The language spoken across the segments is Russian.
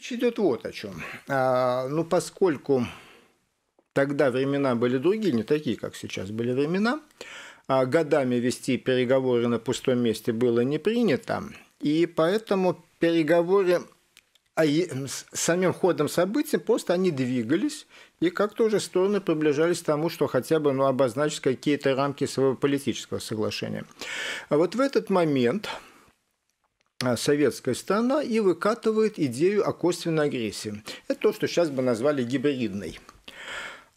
Речь идет вот о чем. А, ну, поскольку тогда времена были другие, не такие, как сейчас были времена, а годами вести переговоры на пустом месте было не принято, и поэтому переговоры а с самим ходом событий просто они двигались, и как-то уже стороны приближались к тому, что хотя бы ну, обозначить какие-то рамки своего политического соглашения. А вот в этот момент Э, советская страна и выкатывает идею о косвенной агрессии. Это то, что сейчас бы назвали гибридной.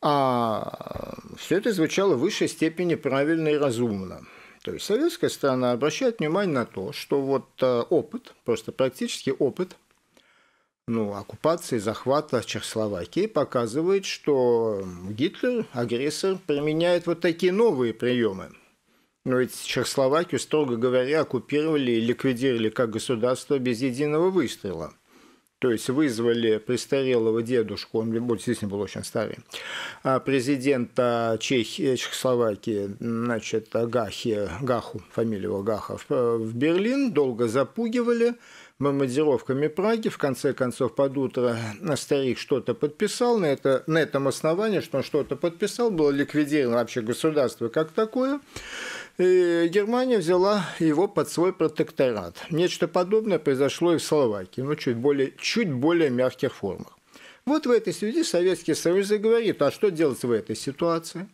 А э, все это звучало в высшей степени правильно и разумно. То есть советская страна обращает внимание на то, что вот э, опыт, просто практически опыт ну, оккупации, захвата Чехословакии показывает, что Гитлер, агрессор, применяет вот такие новые приемы – но ведь Чехословакию, строго говоря, оккупировали и ликвидировали как государство без единого выстрела. То есть вызвали престарелого дедушку, он действительно был очень старый, а, президента Чехии, э, Чехословакии, значит, Гахи, Гаху, фамилия его Гахов, э, в Берлин, долго запугивали, бомбардировками Праги. В конце концов, под утро старик что-то подписал. На, это, на этом основании, что он что-то подписал, было ликвидировано вообще государство как такое. И Германия взяла его под свой протекторат. Нечто подобное произошло и в Словакии, но чуть более, чуть более мягких формах. Вот в этой связи Советский Союз и говорит, а что делать в этой ситуации?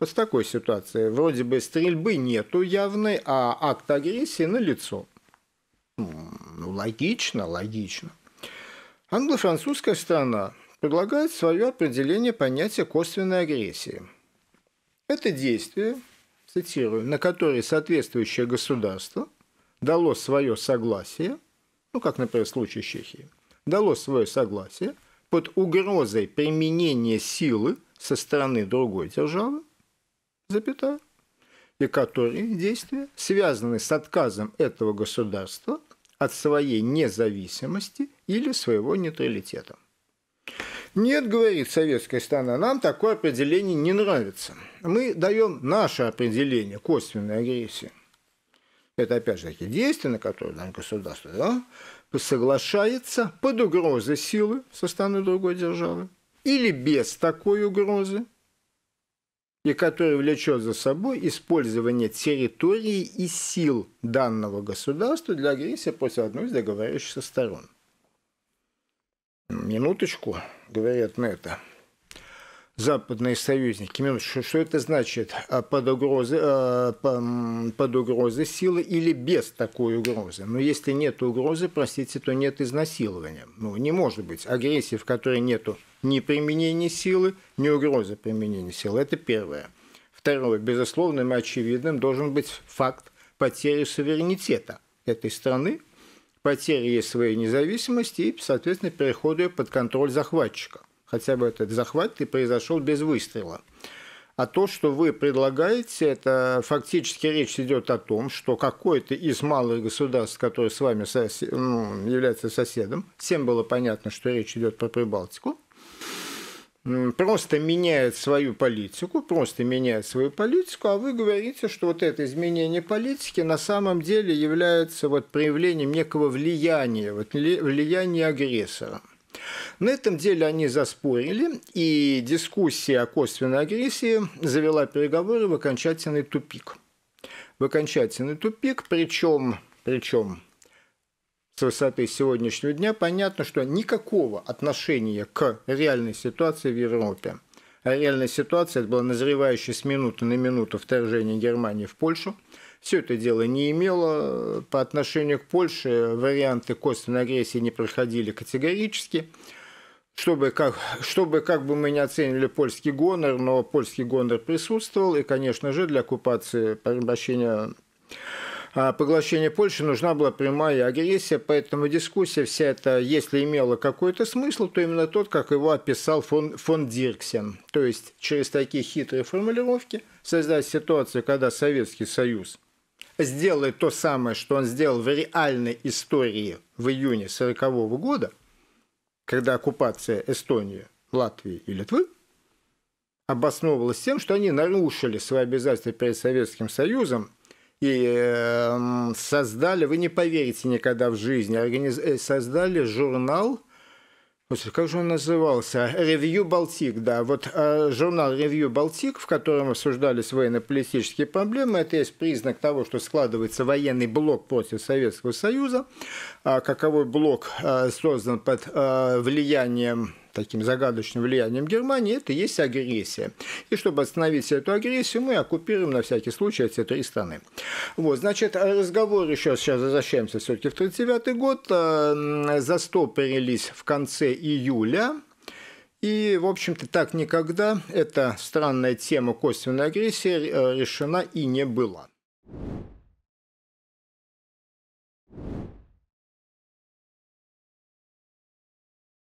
Вот в такой ситуации вроде бы стрельбы нету явной, а акт агрессии налицо. Ну, логично, логично. Англо-французская страна предлагает свое определение понятия косвенной агрессии. Это действие, цитирую, на которые соответствующее государство дало свое согласие, ну, как, например, в случае Чехии, дало свое согласие под угрозой применения силы со стороны другой державы, запятая, и которые действия связаны с отказом этого государства от своей независимости или своего нейтралитета. Нет, говорит советская страна, нам такое определение не нравится. Мы даем наше определение косвенной агрессии. Это опять же такие действия, на которые да, государство да, соглашается под угрозой силы со стороны другой державы или без такой угрозы, и который влечет за собой использование территории и сил данного государства для агрессии после одной из договаривающихся сторон. Минуточку, говорят на это западные союзники. Минуточку, что это значит? А под угрозы а, под угрозы силы или без такой угрозы? Но ну, если нет угрозы, простите, то нет изнасилования. Ну, не может быть. Агрессии, в которой нету ни применения силы, ни угрозы применения силы. Это первое. Второе. Безусловным и очевидным должен быть факт потери суверенитета этой страны потери своей независимости и, соответственно, переходу под контроль захватчика. Хотя бы этот захват и произошел без выстрела. А то, что вы предлагаете, это фактически речь идет о том, что какой-то из малых государств, которые с вами сосед, ну, является соседом, всем было понятно, что речь идет про Прибалтику, просто меняет свою политику, просто меняет свою политику, а вы говорите, что вот это изменение политики на самом деле является вот проявлением некого влияния, вот влияния агрессора. На этом деле они заспорили, и дискуссия о косвенной агрессии завела переговоры в окончательный тупик. В окончательный тупик, причем, причем с высоты сегодняшнего дня, понятно, что никакого отношения к реальной ситуации в Европе. А реальная ситуация было назревающее с минуты на минуту вторжение Германии в Польшу. Все это дело не имело. Э, по отношению к Польше варианты косвенной агрессии не проходили категорически чтобы как, чтобы как бы мы не оценили польский гонор, но польский гонор присутствовал, и, конечно же, для оккупации порабощения а, поглощения Польши нужна была прямая агрессия, поэтому дискуссия вся эта, если имела какой-то смысл, то именно тот, как его описал фон, фон Дирксен. То есть через такие хитрые формулировки создать ситуацию, когда Советский Союз сделает то самое, что он сделал в реальной истории в июне 1940 года, когда оккупация Эстонии, Латвии и Литвы обосновывалась тем, что они нарушили свои обязательства перед Советским Союзом и эм, создали, вы не поверите никогда в жизни, организ... Э, создали журнал, Господи, как же он назывался? «Ревью Балтик», да. Вот э, журнал «Ревью Балтик», в котором обсуждались военно-политические проблемы, это есть признак того, что складывается военный блок против Советского Союза. А каковой блок э, создан под влиянием таким загадочным влиянием Германии, это и есть агрессия. И чтобы остановить эту агрессию, мы оккупируем на всякий случай эти три страны. Вот, значит, разговор еще сейчас возвращаемся все-таки в 1939 год. Э, Застопорились в конце июля и, в общем-то, так никогда эта странная тема косвенной агрессии э, решена и не была.